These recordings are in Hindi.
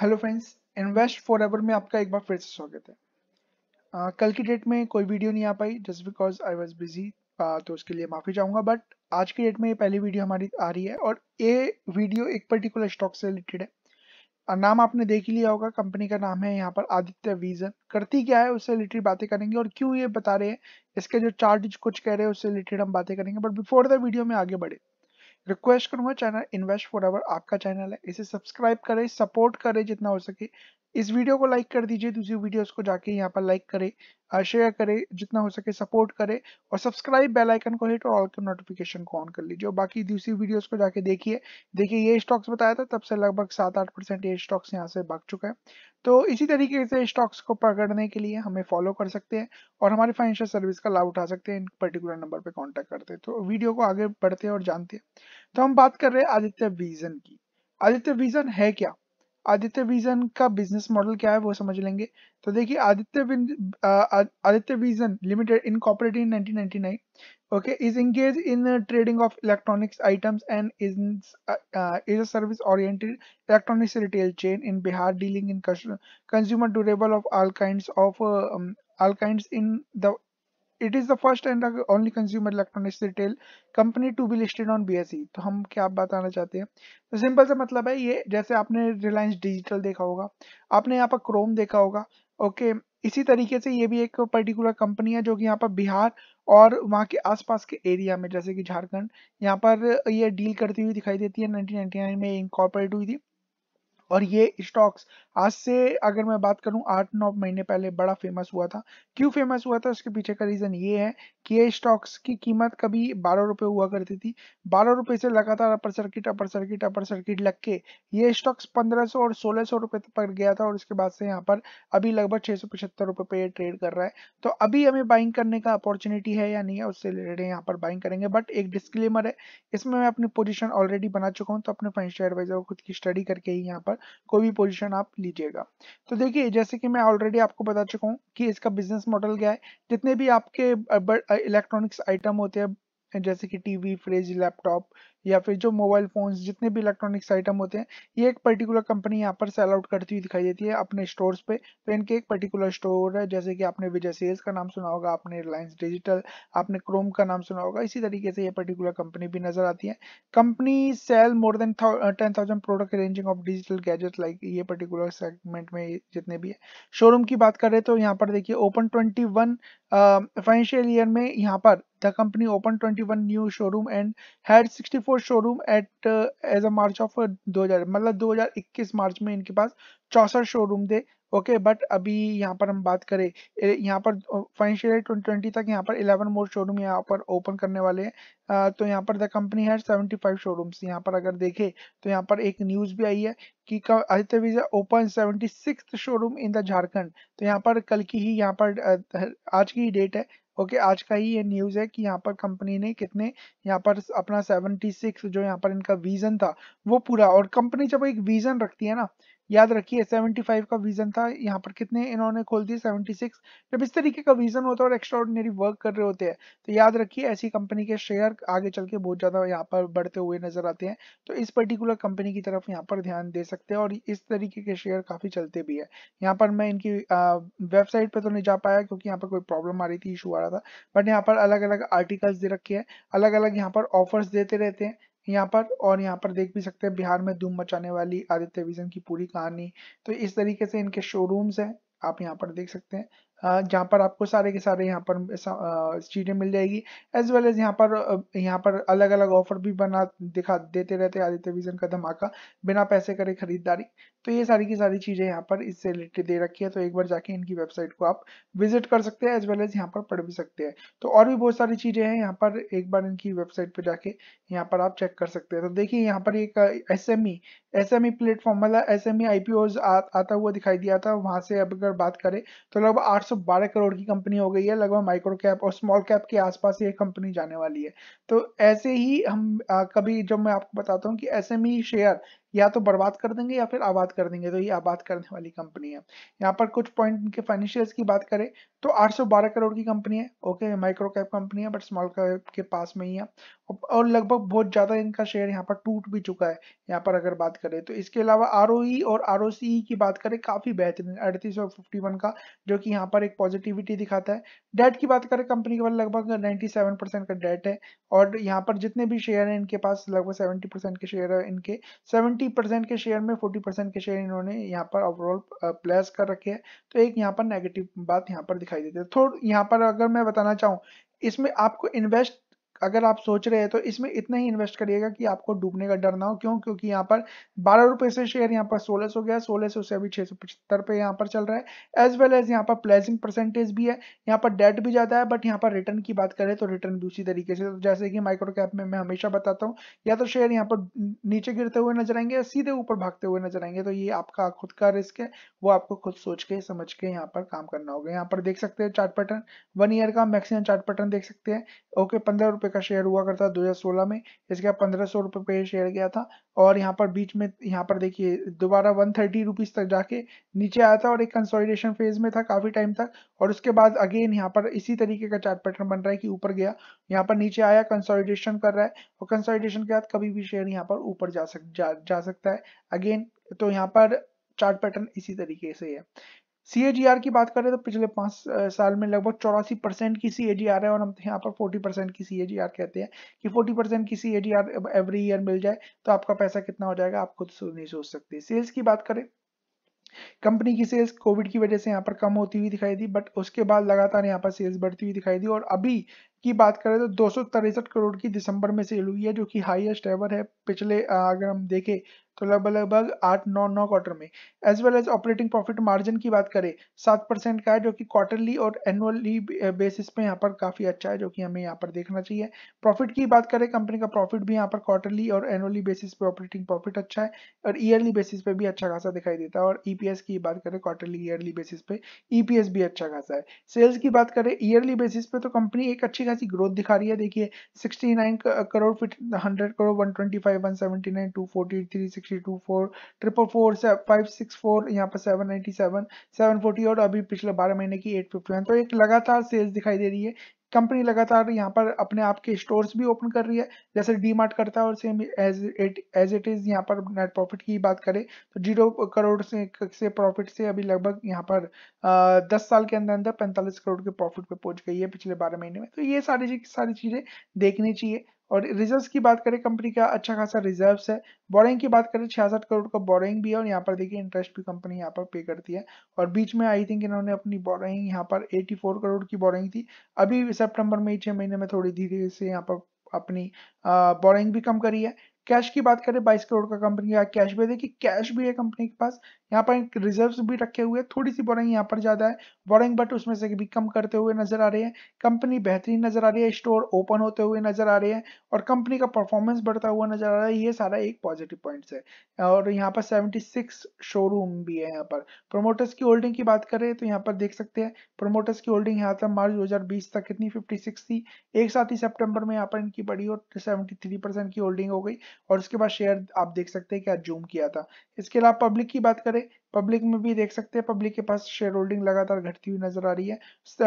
hello friends invest forever में आपका एक बार फिर से स्वागत है uh, कल की डेट में कोई वीडियो नहीं आ पाई just because I was busy तो उसके लिए माफ़ी चाहूंगा बट आज की डेट में ये पहली वीडियो हमारी आ रही है और ये वीडियो एक पर्टिकुलर स्टॉक से रिलेटेड है नाम आपने देख ही लिया होगा कंपनी का नाम है यहाँ पर आदित्य विजन करती क्या है उससे रिलेटेड बातें करेंगे और क्यों ये बता रहे हैं इसके जो चार्ज कुछ कह रहे हैं उससे रिलेटेड हम बातें करेंगे बट बिफोर द वीडियो में आगे बढ़े रिक्वेस्ट करूंगा चैनल इन्वेस्ट फॉर आवर आपका चैनल है इसे सब्सक्राइब करें सपोर्ट करें जितना हो सके इस वीडियो को लाइक कर दीजिए दूसरी वीडियोस को जाके यहाँ पर लाइक करे शेयर करे जितना हो सके सपोर्ट करे और सब्सक्राइब बेल आइकन को हिट और ऑल के नोटिफिकेशन को ऑन कर लीजिए और बाकी दूसरी वीडियोस को जाके देखिए देखिए ये स्टॉक्स बताया था तब से लगभग सात आठ परसेंट ये स्टॉक्स यहाँ से भाग चुका है तो इसी तरीके से स्टॉक्स को पकड़ने के लिए हमें फॉलो कर सकते हैं और हमारे फाइनेंशियल सर्विस का लाभ उठा सकते हैं इन पर्टिकुलर नंबर पर कॉन्टेक्ट करते हैं तो वीडियो को आगे बढ़ते हैं और जानते हैं तो हम बात कर रहे हैं आदित्य विजन की आदित्य विजन है क्या आदित्य विजन का बिजनेस मॉडल क्या है वो समझ लेंगे तो देखिए Aditya Aditya vision limited in cooperative in okay is engage in trading of electronics items and is is a service oriented electronics retail chain in Bihar dealing in consumer durable of all kind of all kind in the it is the first and only consumer electronics retail company to be listed on BSE तो हम क्या बताना चाहते हैं तो सिंपल सा मतलब है ये जैसे आपने रिलायंस डिजिटल देखा होगा आपने यहाँ पर क्रोम देखा होगा ओके इसी तरीके से ये भी एक पर्टिकुलर कंपनी है जो कि यहाँ पर बिहार और वहाँ के आसपास के एरिया में जैसे कि झारखंड यहाँ पर ये डील करती हुई दिखाई देती है 1999 में इनकॉर्पोरेट हुई थी और ये स्टॉक्स आज से अगर मैं बात करूं आठ नौ महीने पहले बड़ा फेमस हुआ था क्यों फेमस हुआ था उसके पीछे का रीजन ये है कि ये स्टॉक्स की कीमत कभी बारह रुपए हुआ करती थी बारह रुपए से लगातार upper circuit upper circuit upper circuit लग के ये स्टॉक्स पंद्रह सौ और सोलह सौ रुपए तक पड़ गया था और उसके बाद से यहाँ पर अभी लगभग छह सौ पचहत्तर रुपए पे ट्रेड कर रहा है तो अभी हमें बाइंग करने का अपॉर्चुनिटी है या नहीं है उससे रिलेटेड यहाँ पर बाइंग करेंगे बट एक डिस्क्लेमर है इसमें मैं अपनी पोजिशन ऑलरेडी बना चुका हूँ तो अपने फाइनेंशियल एडवाइजर को खुद की स्टडी करके ही यहाँ पर कोई भी पोजिशन आप लीजिएगा तो देखिए जैसे कि मैं ऑलरेडी आपको बता चुका हूँ कि इसका बिजनेस मॉडल क्या है जितने भी आपके इलेक्ट्रॉनिक्स आइटम होते हैं जैसे कि टीवी फ्रिज लैपटॉप या फिर जो मोबाइल फोन्स जितने भी इलेक्ट्रॉनिक्स आइटम होते हैं ये एक पर्टिकुलर कंपनी यहाँ पर सेल आउट करती हुई दिखाई देती है अपने स्टोर्स पे तो इनके एक पर्टिकुलर स्टोर है जैसे कि आपने विजय सेल्स का नाम सुना होगा आपने रिलायंस डिजिटल आपने क्रोम का नाम सुना होगा इसी तरीके से ये पर्टिकुलर कंपनी भी नजर आती है company sell more than ten thousand product ranging of digital gadget like ये पर्टिकुलर सेगमेंट में जितने भी है शोरूम की बात करें तो यहाँ पर देखिए open twenty one financial year में यहाँ पर the company open twenty one new showroom and had sixty four four showroom at as a March of 2000 मतलब 2021 मार्च में इनके पास चौसठ शोरूम थे ओके okay, बट अभी यहाँ पर हम बात करें यहाँ पर फाइनेंशियल ईयर ट्वेंटी तक यहाँ पर इलेवन मोर शोरूम यहाँ पर ओपन करने वाले हैं uh, तो यहाँ पर द कंपनी है सेवेंटी फाइव शोरूम्स यहाँ पर अगर देखें तो यहाँ पर एक न्यूज भी आई है कि Aditya Vijay open seventy six showroom in the Jharkhand तो यहाँ पर कल की ही यहाँ पर uh, आज की ही डेट है ओके okay, आज का ही ये न्यूज है कि यहाँ पर कंपनी ने कितने यहाँ पर अपना 76 जो यहाँ पर इनका विजन था वो पूरा और कंपनी जब एक विजन रखती है ना याद रखिए 75 का विजन था यहाँ पर कितने इन्होंने खोल दिए 76 जब इस तरीके का विजन होता है और ऑर्डिनरी वर्क कर रहे होते हैं तो याद रखिए ऐसी कंपनी के शेयर आगे चल के बहुत ज़्यादा यहाँ पर बढ़ते हुए नजर आते हैं तो इस पर्टिकुलर कंपनी की तरफ यहाँ पर ध्यान दे सकते हैं और इस तरीके के शेयर काफ़ी चलते भी है यहाँ पर मैं इनकी वेबसाइट पर तो नहीं जा पाया क्योंकि यहाँ पर कोई प्रॉब्लम आ रही थी इशू आ रहा था बट यहाँ पर अलग अलग आर्टिकल्स दे रखे हैं अलग अलग यहाँ पर ऑफर्स देते रहते हैं यहाँ पर और यहाँ पर देख भी सकते हैं बिहार में धूम मचाने वाली आदित्य विजन की पूरी कहानी तो इस तरीके से इनके शोरूम्स हैं आप यहाँ पर देख सकते हैं जहाँ पर आपको सारे के सारे यहाँ पर चीज़ें मिल जाएगी एज वेल एज यहाँ पर यहाँ पर अलग अलग ऑफर भी बना दिखा देते रहते आदित्य विजन का धमाका बिना पैसे करे खरीदारी तो ये सारी की सारी चीज़ें यहाँ पर इससे रिलेटेड दे रखी है तो एक बार जाके इनकी वेबसाइट को आप विजिट कर सकते हैं एज वेल एज यहाँ पर पढ़ भी सकते हैं तो और भी बहुत सारी चीज़ें हैं यहाँ पर एक बार इनकी वेबसाइट पर जाके यहाँ पर आप चेक कर सकते हैं तो देखिए यहाँ पर एक S M E S M E platform मतलब S M E I P आता हुआ दिखाई दिया था वहाँ से अब अगर बात करें तो लगभग 812 करोड़ की कंपनी हो गई है लगभग माइक्रो कैप और स्मॉल कैप के आसपास ये कंपनी जाने वाली है तो ऐसे ही हम आ, कभी जब मैं आपको बताता हूँ कि एस शेयर या तो बर्बाद कर देंगे या फिर आबाद कर देंगे तो ये आबाद करने वाली कंपनी है यहाँ पर कुछ पॉइंट इनके फाइनेंशियल्स की बात करें तो 812 करोड़ की कंपनी है ओके माइक्रो कैप कंपनी है बट स्मॉल कैप के पास में ही है और लगभग बहुत ज़्यादा इनका शेयर यहाँ पर टूट भी चुका है यहाँ पर अगर बात करें तो इसके अलावा आर e और आर e की बात करें काफ़ी बेहतरीन अड़तीस और फिफ्टी का जो कि यहाँ पर एक पॉजिटिविटी दिखाता है डेट की बात करें कंपनी के पास लगभग 97 परसेंट का डेट है और यहाँ पर जितने भी शेयर है इनके पास लगभग सेवेंटी परसेंट के शेयर है इनके सेवेंटी ट्वेंटी परसेंट के शेयर में फोर्टी परसेंट के शेयर इन्होंने यहाँ पर ओवरऑल प्लेस कर रखे हैं तो एक यहाँ पर नेगेटिव बात यहाँ पर दिखाई देती है थोड़ा यहाँ पर अगर मैं बताना चाहूँ इसमें आपको इन्वेस्ट अगर आप सोच रहे हैं तो इसमें इतना ही इन्वेस्ट करिएगा कि आपको डूबने का डर ना हो क्यों क्योंकि यहाँ पर बारह रुपए से शेयर यहाँ पर सोलह सौ गया सोलह सौ से अभी छह सौ पचहत्तर पे यहाँ पर चल रहा है एज वेल एज यहाँ पर प्लेजिंग परसेंटेज भी है यहाँ पर डेट भी ज्यादा है बट यहाँ पर रिटर्न की बात करें तो रिटर्न भी उसी तरीके से तो जैसे कि माइक्रो कैप में मैं हमेशा बताता हूँ या तो शेयर यहाँ पर नीचे गिरते हुए नजर आएंगे या सीधे ऊपर भागते हुए नजर आएंगे तो ये आपका खुद का रिस्क है वो आपको खुद सोच के समझ के यहाँ पर काम करना होगा यहाँ पर देख सकते हैं चार्ट पैटर्न वन ईयर का मैक्सिमम चार्ट पैटर्न देख सकते हैं ओके पंद्रह रुपए रुपए का शेयर हुआ करता था 2016 में इसका पंद्रह सौ रुपए पे शेयर गया था और यहाँ पर बीच में यहाँ पर देखिए दोबारा वन थर्टी रुपीज तक जाके नीचे आया था और एक कंसोलिडेशन फेज में था काफी टाइम तक और उसके बाद अगेन यहाँ पर इसी तरीके का चार्ट पैटर्न बन रहा है कि ऊपर गया यहाँ पर नीचे आया कंसोलिडेशन कर रहा है और कंसोलिडेशन के बाद कभी भी शेयर यहाँ पर ऊपर जा, सक, जा, जा सकता है अगेन तो यहाँ पर चार्ट पैटर्न इसी तरीके से है सीएजीआर की बात करें तो पिछले पाँच साल में लगभग चौरासी परसेंट की सीएजीआर है और हम यहाँ पर फोर्टी परसेंट की सीएजीआर कहते हैं कि फोर्टी परसेंट की सीएजीआर एवरी ईयर मिल जाए तो आपका पैसा कितना हो जाएगा आप खुद नहीं सोच सकते सेल्स की बात करें कंपनी की सेल्स कोविड की वजह से यहाँ पर कम होती हुई दिखाई दी बट उसके बाद लगातार यहाँ पर सेल्स बढ़ती हुई दिखाई दी और अभी की बात करें तो दो करोड़ की दिसंबर में सेल हुई है जो कि हाईएस्ट एवर है पिछले अगर हम देखें तो लगभग लगभग आठ नौ नौ क्वार्टर में as well as operating profit margin की बात करें सात परसेंट का है जो कि क्वार्टरली और एनुअली बेसिस पे यहाँ पर काफ़ी अच्छा है जो कि हमें यहाँ पर देखना चाहिए प्रॉफिट की बात करें कंपनी का प्रॉफिट भी यहाँ पर क्वार्टरली और एनुअली बेसिस पे ऑपरेटिंग प्रॉफिट अच्छा है और ईयरली बेसिस पे भी अच्छा खासा दिखाई देता है और ईपीएस e की बात करें क्वार्टरली ईयरली बेसिस पे ईपीएस e भी अच्छा खासा है सेल्स की बात करें ईयरली बेसिस पे तो कंपनी एक अच्छी खासी ग्रोथ दिखा रही है देखिए 69 करोड़ फिट 100 crore 125 179 240 360 24 triple four five six four यहाँ पर 797 740 और अभी पिछले 12 महीने की 851 तो एक लगातार सेल्स दिखाई दे रही है कंपनी लगातार यहाँ पर अपने आप के स्टोर्स भी ओपन कर रही है जैसे डी मार्ट करता है और same as it as it is यहाँ पर नेट प्रॉफिट की बात करें तो जीरो करोड़ से से प्रॉफिट से अभी लगभग यहाँ पर आ, दस साल के अंदर अंदर पैंतालीस करोड़ के प्रॉफिट पे पहुंच गई है पिछले बारह महीने में तो ये सारी सारी चीज़ें देखनी चाहिए और रिजर्व की बात करें कंपनी का अच्छा खासा रिजर्व है बोरिंग की बात करें छियासठ करोड़ का बोरिंग भी है और यहाँ पर देखिए इंटरेस्ट भी कंपनी यहाँ पर पे करती है और बीच में आई थिंक इन्होंने अपनी बोरिंग यहाँ पर 84 करोड़ की बोरिंग थी अभी सितंबर में ही छह महीने में थोड़ी धीरे से यहाँ पर अपनी बोरिंग भी कम करी है कैश की बात करें बाईस करोड़ का कंपनी का कैश भी देखिए कैश भी है कंपनी के पास यहाँ पर रिजर्व भी रखे हुए हैं थोड़ी सी बोरिंग यहाँ पर ज्यादा है बोरिंग बट उसमें से भी कम करते हुए नजर आ रहे हैं कंपनी बेहतरीन नजर आ रही है स्टोर ओपन होते हुए नजर आ रहे हैं और कंपनी का परफॉर्मेंस बढ़ता हुआ नजर आ रहा है ये सारा एक पॉजिटिव पॉइंट है और यहाँ पर सेवेंटी शोरूम भी है यहाँ पर प्रोमोटर्स की होल्डिंग की बात करें तो यहाँ पर देख सकते हैं प्रोमोटर्स की होल्डिंग यहाँ तक मार्च दो तक कितनी फिफ्टी थी एक साथ ही सेप्टेम्बर में यहाँ पर इनकी बड़ी और सेवेंटी परसेंट की होल्डिंग हो गई और उसके बाद शेयर आप देख सकते हैं कि आज जूम किया था इसके अलावा पब्लिक की बात करें पब्लिक में भी देख सकते हैं पब्लिक के पास शेयर होल्डिंग लगातार घटती हुई नजर आ रही है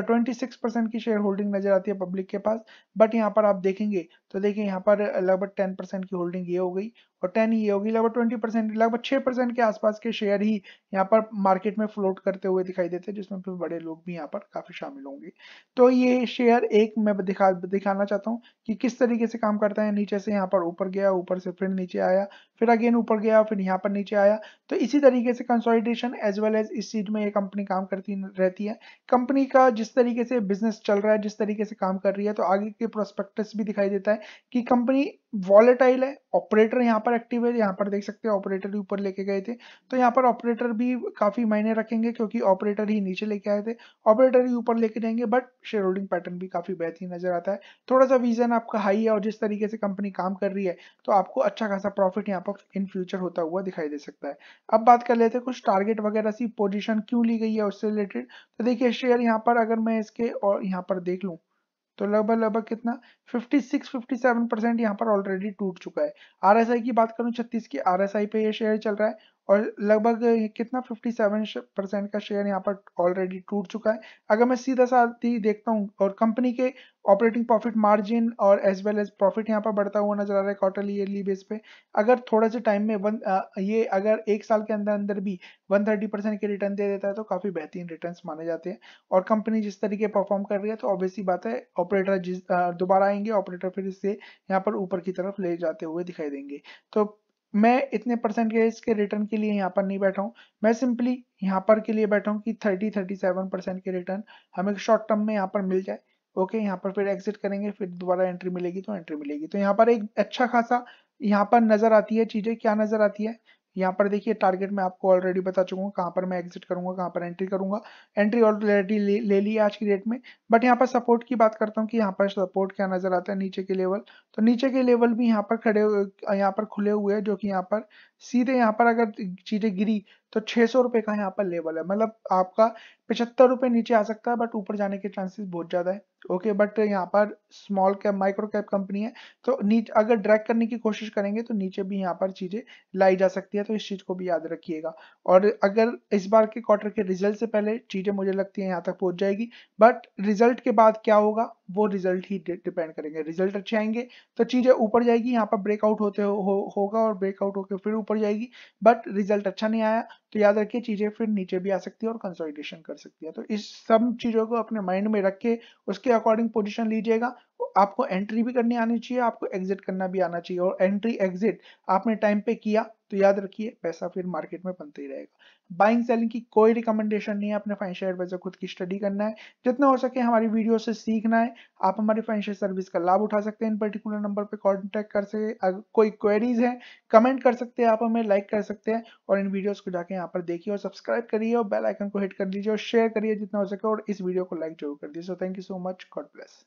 ट्वेंटी सिक्स परसेंट की शेयर होल्डिंग नजर आती है पब्लिक के पास बट यहाँ पर आप देखेंगे तो देखिए यहाँ पर लगभग टेन परसेंट की होल्डिंग ये हो गई और टेन ये होगी लगभग ट्वेंटी परसेंट लगभग छह परसेंट के आसपास के शेयर ही यहाँ पर मार्केट में फ्लोट करते हुए दिखाई देते हैं जिसमें फिर बड़े लोग भी यहाँ पर काफी शामिल होंगे तो ये शेयर एक मैं दिखा दिखाना चाहता हूँ कि किस तरीके से काम करता है नीचे से यहाँ पर ऊपर गया ऊपर से फिर नीचे आया फिर अगेन ऊपर गया फिर यहाँ पर नीचे आया तो इसी तरीके से कंसो कंसोलिडेशन एज वेल एज इस चीज में ये कंपनी काम करती रहती है कंपनी का जिस तरीके से बिजनेस चल रहा है जिस तरीके से काम कर रही है तो आगे के प्रोस्पेक्टस भी दिखाई देता है कि कंपनी वॉलेटाइल है ऑपरेटर यहाँ पर एक्टिव है यहाँ पर देख सकते हैं ऑपरेटर भी ऊपर लेके गए थे तो यहाँ पर ऑपरेटर भी काफी मायने रखेंगे क्योंकि ऑपरेटर ही नीचे लेके आए थे ऑपरेटर ही ऊपर लेके जाएंगे बट शेयर होल्डिंग पैटर्न भी काफी बेहतरीन नजर आता है थोड़ा सा विजन आपका हाई है और जिस तरीके से कंपनी काम कर रही है तो आपको अच्छा खासा प्रॉफिट यहाँ पर इन फ्यूचर होता हुआ दिखाई दे सकता है अब बात कर लेते हैं कुछ टारगेट वगैरह सी पोजिशन क्यों ली गई है उससे रिलेटेड तो देखिए शेयर यहाँ पर अगर मैं इसके और यहाँ पर देख लूँ तो लगभग लगभग कितना 56 57 परसेंट यहाँ पर ऑलरेडी टूट चुका है आरएसआई की बात करूँ छत्तीस की आरएसआई पे ये शेयर चल रहा है और लगभग कितना 57 परसेंट का शेयर यहाँ पर ऑलरेडी टूट चुका है अगर मैं सीधा साधी देखता हूँ और कंपनी के ऑपरेटिंग प्रॉफिट मार्जिन और एज वेल एज प्रॉफिट यहाँ पर बढ़ता हुआ नजर आ रहा है क्वार्टरली ईयरली बेस पे अगर थोड़ा से टाइम में वन ये अगर एक साल के अंदर अंदर भी 130 परसेंट के रिटर्न दे देता है तो काफी बेहतरीन रिटर्न माने जाते हैं और कंपनी जिस तरीके परफॉर्म कर रही है तो ऑब्वियसली बात है ऑपरेटर जिस दोबारा आएंगे ऑपरेटर फिर इससे यहाँ पर ऊपर की तरफ ले जाते हुए दिखाई देंगे तो मैं इतने परसेंट के इसके रिटर्न के लिए यहाँ पर नहीं बैठा हूँ मैं सिंपली यहाँ पर के लिए बैठा हूँ कि थर्टी सेवन परसेंट के रिटर्न हमें शॉर्ट टर्म में यहाँ पर मिल जाए ओके यहाँ पर फिर एग्जिट करेंगे फिर दोबारा एंट्री मिलेगी तो एंट्री मिलेगी तो यहाँ पर एक अच्छा खासा यहाँ पर नजर आती है चीजें क्या नजर आती है यहाँ पर देखिए टारगेट मैं आपको ऑलरेडी बता चुका हूँ कहाँ पर मैं एग्जिट करूंगा कहाँ पर एंट्री करूंगा एंट्री ऑलरेडी ले, ली ली आज की डेट में बट यहाँ पर सपोर्ट की बात करता हूँ कि यहाँ पर सपोर्ट क्या नजर आता है नीचे के लेवल तो नीचे के लेवल भी यहाँ पर खड़े यहाँ पर खुले हुए हैं जो कि यहाँ पर सीधे यहाँ पर अगर चीजें गिरी तो छह सौ रुपए का यहाँ पर लेवल है मतलब आपका पचहत्तर रुपए नीचे आ सकता है बट ऊपर जाने के चांसेस बहुत ज्यादा है ओके बट यहाँ पर small cap micro cap company है तो नीचे अगर ड्रैग करने की कोशिश करेंगे तो नीचे भी यहाँ पर चीजें लाई जा सकती है तो इस चीज को भी याद रखिएगा और अगर इस बार के क्वार्टर के रिजल्ट से पहले चीजें मुझे लगती है यहाँ तक पहुंच जाएगी बट रिजल्ट के बाद क्या होगा वो रिजल्ट ही डिपेंड करेंगे रिजल्ट अच्छे आएंगे तो चीजें ऊपर जाएगी यहाँ पर ब्रेकआउट होते होगा और ब्रेकआउट होकर फिर ऊपर जाएगी बट रिजल्ट अच्छा नहीं आया तो याद रखिए चीजें फिर नीचे भी आ सकती है और कंसोलिडेशन कर सकती है तो इस सब चीजों को अपने माइंड में रख के उसके अकॉर्डिंग पोजिशन लीजिएगा आपको एंट्री भी करनी आनी चाहिए आपको एग्जिट करना भी आना चाहिए और एंट्री एग्जिट आपने टाइम पे किया तो याद रखिए पैसा फिर मार्केट में बनता ही रहेगा बाइंग सेलिंग की कोई रिकमेंडेशन नहीं है अपने फाइनेंशियल एडवाइजर खुद की स्टडी करना है जितना हो सके हमारी वीडियो से सीखना है आप हमारी फाइनेंशियल सर्विस का लाभ उठा सकते हैं इन पर्टिकुलर नंबर पर कॉन्टेक्ट कर अगर कोई क्वेरीज है कमेंट कर सकते हैं आप हमें लाइक कर सकते हैं और इन वीडियोज को जाके यहाँ पर देखिए और सब्सक्राइब करिए और बेलाइकन को हिट कर दीजिए और शेयर करिए जितना हो सके और इस वीडियो को लाइक जरूर कर दीजिए so thank you so much God bless